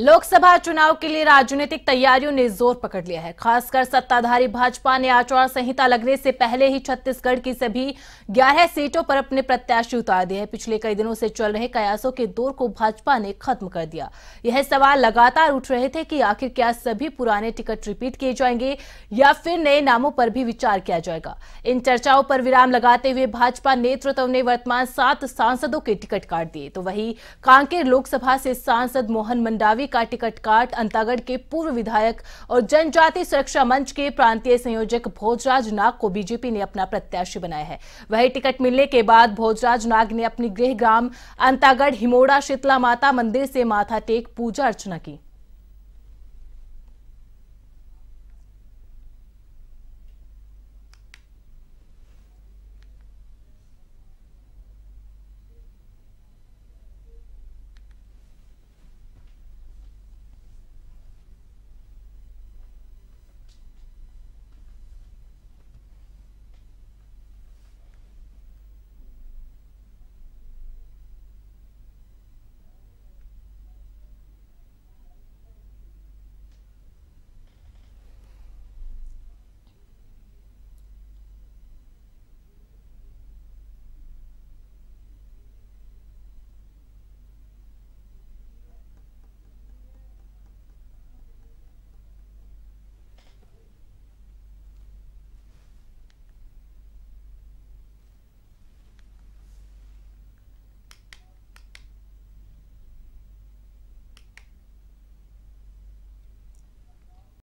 लोकसभा चुनाव के लिए राजनीतिक तैयारियों ने जोर पकड़ लिया है खासकर सत्ताधारी भाजपा ने आचार संहिता लगने से पहले ही छत्तीसगढ़ की सभी 11 सीटों पर अपने प्रत्याशी उतार दिए हैं पिछले कई दिनों से चल रहे कयासों के दौर को भाजपा ने खत्म कर दिया यह सवाल लगातार उठ रहे थे कि आखिर क्या सभी पुराने टिकट रिपीट किए जाएंगे या फिर नए नामों पर भी विचार किया जाएगा इन चर्चाओं पर विराम लगाते हुए भाजपा नेतृत्व ने वर्तमान सात सांसदों के टिकट काट दिए तो वही कांकेर लोकसभा से सांसद मोहन मंडावी का टिकट काट अंतागढ़ के पूर्व विधायक और जनजाति सुरक्षा मंच के प्रांतीय संयोजक भोजराज नाग को बीजेपी ने अपना प्रत्याशी बनाया है वही टिकट मिलने के बाद भोजराज नाग ने अपने गृह ग्राम अंतागढ़ हिमोड़ा शीतला माता मंदिर से माथा टेक पूजा अर्चना की